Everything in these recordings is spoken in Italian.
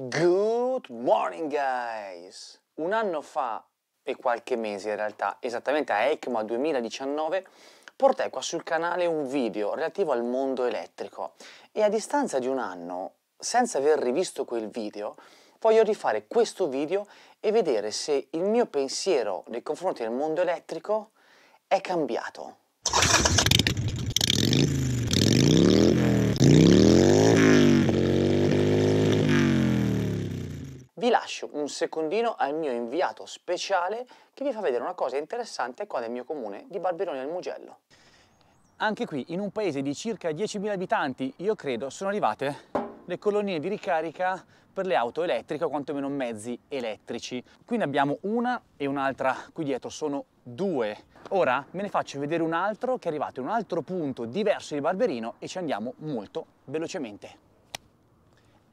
Good morning guys! Un anno fa e qualche mese in realtà, esattamente a ECMA 2019, portai qua sul canale un video relativo al mondo elettrico e a distanza di un anno, senza aver rivisto quel video, voglio rifare questo video e vedere se il mio pensiero nei confronti del mondo elettrico è cambiato. vi lascio un secondino al mio inviato speciale che vi fa vedere una cosa interessante qua nel mio comune di Barberoni al Mugello. Anche qui, in un paese di circa 10.000 abitanti, io credo, sono arrivate le colonie di ricarica per le auto elettriche o quantomeno mezzi elettrici. Qui ne abbiamo una e un'altra qui dietro, sono due. Ora me ne faccio vedere un altro che è arrivato in un altro punto diverso di Barberino e ci andiamo molto velocemente.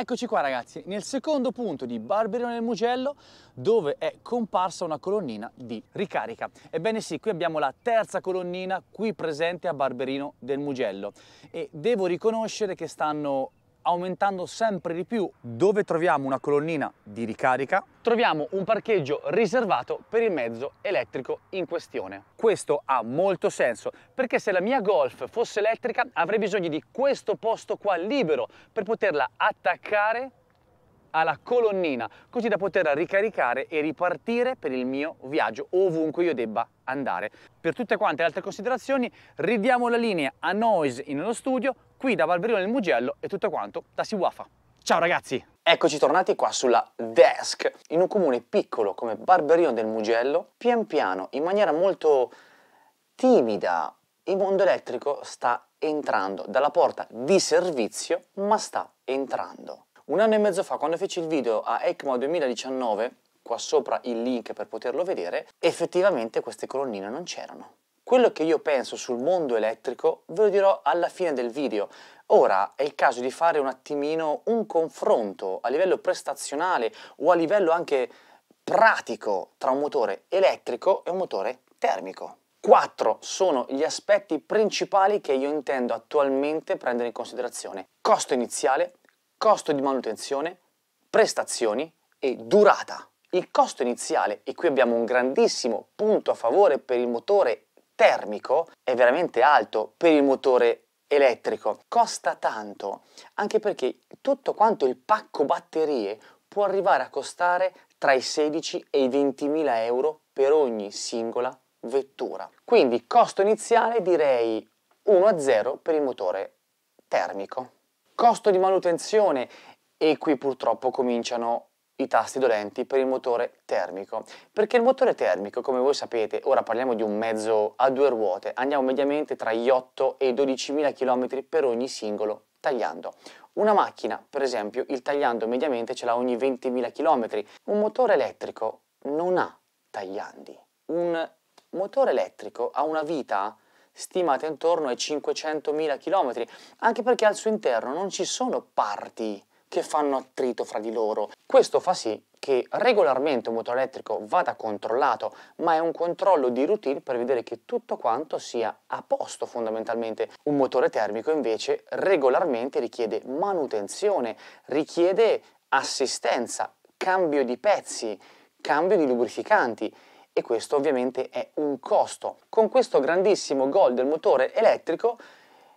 Eccoci qua ragazzi, nel secondo punto di Barberino del Mugello dove è comparsa una colonnina di ricarica. Ebbene sì, qui abbiamo la terza colonnina qui presente a Barberino del Mugello e devo riconoscere che stanno aumentando sempre di più. Dove troviamo una colonnina di ricarica, troviamo un parcheggio riservato per il mezzo elettrico in questione. Questo ha molto senso, perché se la mia Golf fosse elettrica avrei bisogno di questo posto qua libero per poterla attaccare alla colonnina, così da poterla ricaricare e ripartire per il mio viaggio ovunque io debba andare. Per tutte quante le altre considerazioni ridiamo la linea a Noise nello studio, qui da Barberino del Mugello e tutto quanto da Siwafa. Ciao ragazzi! Eccoci tornati qua sulla desk. In un comune piccolo come Barberino del Mugello, pian piano, in maniera molto timida, il mondo elettrico sta entrando dalla porta di servizio, ma sta entrando. Un anno e mezzo fa, quando feci il video a ECMO 2019, qua sopra il link per poterlo vedere, effettivamente queste colonnine non c'erano. Quello che io penso sul mondo elettrico ve lo dirò alla fine del video. Ora è il caso di fare un attimino un confronto a livello prestazionale o a livello anche pratico tra un motore elettrico e un motore termico. Quattro sono gli aspetti principali che io intendo attualmente prendere in considerazione. Costo iniziale, costo di manutenzione, prestazioni e durata. Il costo iniziale, e qui abbiamo un grandissimo punto a favore per il motore termico è veramente alto per il motore elettrico. Costa tanto, anche perché tutto quanto il pacco batterie può arrivare a costare tra i 16 e i 20.000 euro per ogni singola vettura. Quindi costo iniziale direi 1 a 0 per il motore termico. Costo di manutenzione e qui purtroppo cominciano i tasti dolenti per il motore termico. Perché il motore termico, come voi sapete, ora parliamo di un mezzo a due ruote, andiamo mediamente tra gli 8 e i 12.000 km per ogni singolo tagliando. Una macchina, per esempio, il tagliando mediamente ce l'ha ogni 20.000 km. Un motore elettrico non ha tagliandi. Un motore elettrico ha una vita stimata intorno ai 500.000 km, anche perché al suo interno non ci sono parti che fanno attrito fra di loro. Questo fa sì che regolarmente un motore elettrico vada controllato, ma è un controllo di routine per vedere che tutto quanto sia a posto fondamentalmente. Un motore termico invece regolarmente richiede manutenzione, richiede assistenza, cambio di pezzi, cambio di lubrificanti e questo ovviamente è un costo. Con questo grandissimo gol del motore elettrico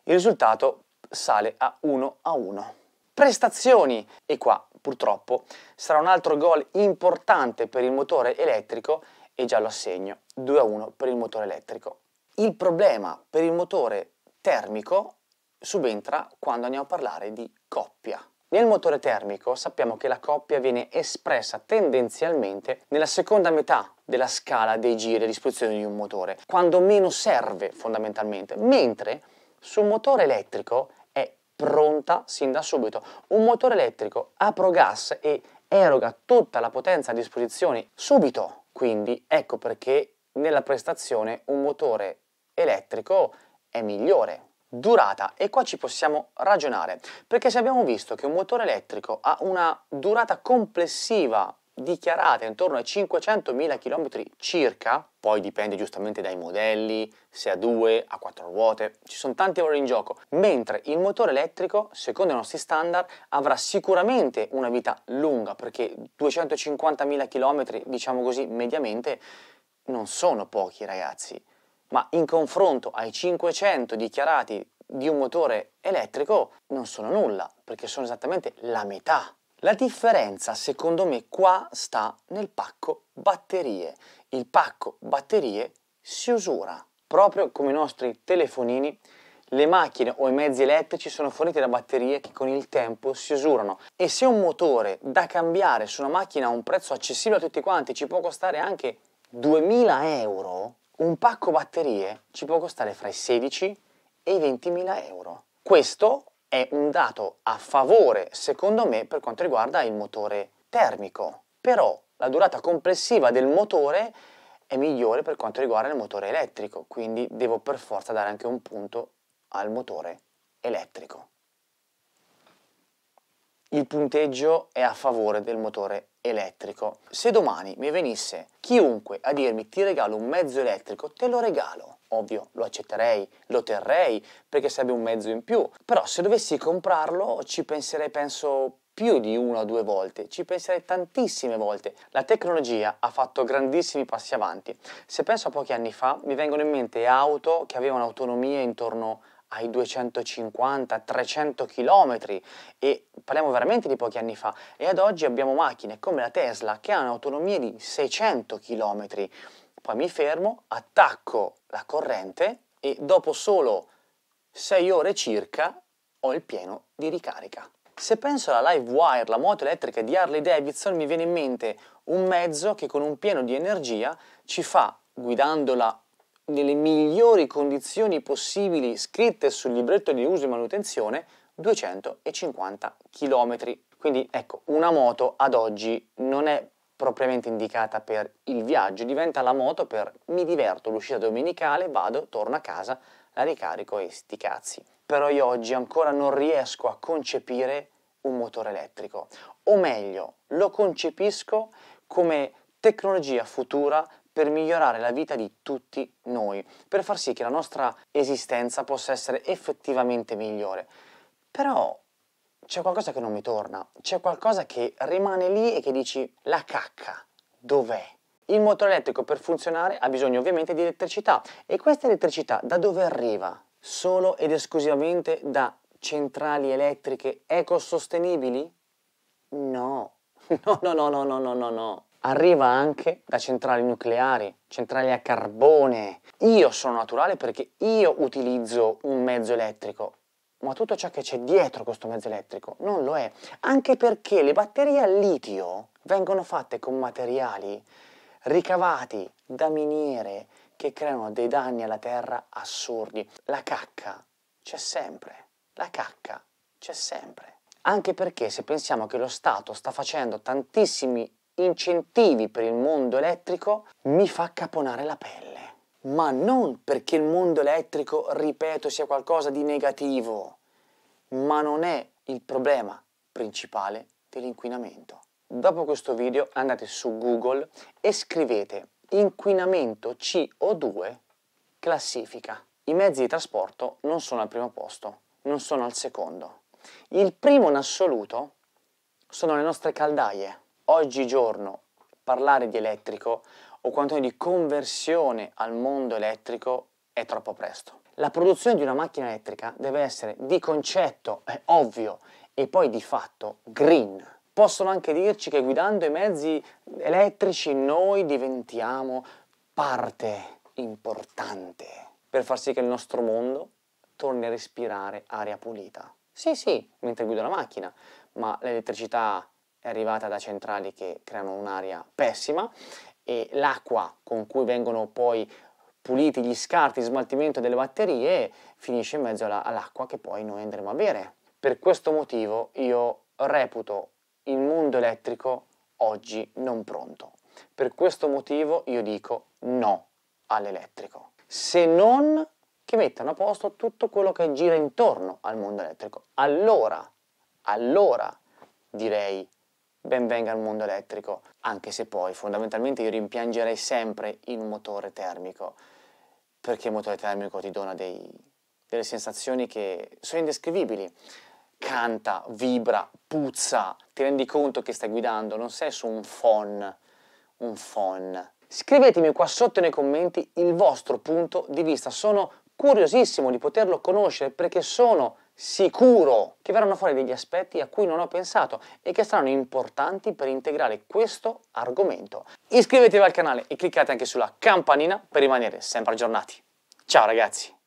il risultato sale a 1 a 1 prestazioni. E qua purtroppo sarà un altro gol importante per il motore elettrico e già lo assegno, 2-1 per il motore elettrico. Il problema per il motore termico subentra quando andiamo a parlare di coppia. Nel motore termico sappiamo che la coppia viene espressa tendenzialmente nella seconda metà della scala dei giri a disposizione di un motore, quando meno serve fondamentalmente, mentre su un motore elettrico pronta sin da subito. Un motore elettrico apro gas e eroga tutta la potenza a disposizione subito. Quindi ecco perché nella prestazione un motore elettrico è migliore. Durata, e qua ci possiamo ragionare, perché se abbiamo visto che un motore elettrico ha una durata complessiva dichiarate intorno ai 500.000 km circa, poi dipende giustamente dai modelli, se a due, a quattro ruote, ci sono tanti valori in gioco, mentre il motore elettrico, secondo i nostri standard, avrà sicuramente una vita lunga, perché 250.000 km, diciamo così, mediamente, non sono pochi ragazzi, ma in confronto ai 500 dichiarati di un motore elettrico non sono nulla, perché sono esattamente la metà la differenza secondo me qua sta nel pacco batterie. Il pacco batterie si usura. Proprio come i nostri telefonini, le macchine o i mezzi elettrici sono forniti da batterie che con il tempo si usurano e se un motore da cambiare su una macchina a un prezzo accessibile a tutti quanti ci può costare anche 2000 euro, un pacco batterie ci può costare fra i 16 e i 20.000 euro. Questo è un dato a favore, secondo me, per quanto riguarda il motore termico. Però la durata complessiva del motore è migliore per quanto riguarda il motore elettrico, quindi devo per forza dare anche un punto al motore elettrico. Il punteggio è a favore del motore elettrico. Se domani mi venisse chiunque a dirmi ti regalo un mezzo elettrico, te lo regalo. Ovvio, lo accetterei, lo terrei perché sarebbe un mezzo in più. Però se dovessi comprarlo ci penserei, penso, più di una o due volte, ci penserei tantissime volte. La tecnologia ha fatto grandissimi passi avanti. Se penso a pochi anni fa, mi vengono in mente auto che avevano autonomie intorno a ai 250-300 km e parliamo veramente di pochi anni fa e ad oggi abbiamo macchine come la Tesla che hanno autonomie di 600 km. Poi mi fermo, attacco la corrente e dopo solo 6 ore circa ho il pieno di ricarica. Se penso alla Live Wire, la moto elettrica di Harley Davidson, mi viene in mente un mezzo che con un pieno di energia ci fa, guidandola nelle migliori condizioni possibili scritte sul libretto di uso e manutenzione 250 km. Quindi ecco, una moto ad oggi non è propriamente indicata per il viaggio, diventa la moto per mi diverto, l'uscita domenicale, vado, torno a casa, la ricarico e sti cazzi. Però io oggi ancora non riesco a concepire un motore elettrico, o meglio, lo concepisco come tecnologia futura per migliorare la vita di tutti noi, per far sì che la nostra esistenza possa essere effettivamente migliore. Però c'è qualcosa che non mi torna, c'è qualcosa che rimane lì e che dici la cacca, dov'è? Il motore elettrico per funzionare ha bisogno ovviamente di elettricità e questa elettricità da dove arriva? Solo ed esclusivamente da centrali elettriche ecosostenibili? No, no, no, no, no, no, no, no arriva anche da centrali nucleari, centrali a carbone. Io sono naturale perché io utilizzo un mezzo elettrico, ma tutto ciò che c'è dietro questo mezzo elettrico non lo è, anche perché le batterie al litio vengono fatte con materiali ricavati da miniere che creano dei danni alla terra assurdi. La cacca c'è sempre, la cacca c'è sempre. Anche perché se pensiamo che lo Stato sta facendo tantissimi incentivi per il mondo elettrico mi fa caponare la pelle. Ma non perché il mondo elettrico, ripeto, sia qualcosa di negativo, ma non è il problema principale dell'inquinamento. Dopo questo video andate su Google e scrivete inquinamento CO2 classifica. I mezzi di trasporto non sono al primo posto, non sono al secondo. Il primo in assoluto sono le nostre caldaie oggigiorno parlare di elettrico o quantomeno di conversione al mondo elettrico è troppo presto. La produzione di una macchina elettrica deve essere di concetto, è ovvio, e poi di fatto green. Possono anche dirci che guidando i mezzi elettrici noi diventiamo parte importante per far sì che il nostro mondo torni a respirare aria pulita. Sì, sì, mentre guido la macchina, ma l'elettricità è arrivata da centrali che creano un'aria pessima e l'acqua con cui vengono poi puliti gli scarti smaltimento delle batterie finisce in mezzo all'acqua che poi noi andremo a bere. Per questo motivo io reputo il mondo elettrico oggi non pronto. Per questo motivo io dico no all'elettrico. Se non che mettano a posto tutto quello che gira intorno al mondo elettrico. Allora, allora direi ben venga al mondo elettrico, anche se poi fondamentalmente io rimpiangerei sempre il motore termico, perché il motore termico ti dona dei, delle sensazioni che sono indescrivibili. Canta, vibra, puzza, ti rendi conto che stai guidando, non sei su un phon, un phon. Scrivetemi qua sotto nei commenti il vostro punto di vista, sono curiosissimo di poterlo conoscere perché sono sicuro che verranno fuori degli aspetti a cui non ho pensato e che saranno importanti per integrare questo argomento. Iscrivetevi al canale e cliccate anche sulla campanina per rimanere sempre aggiornati. Ciao ragazzi!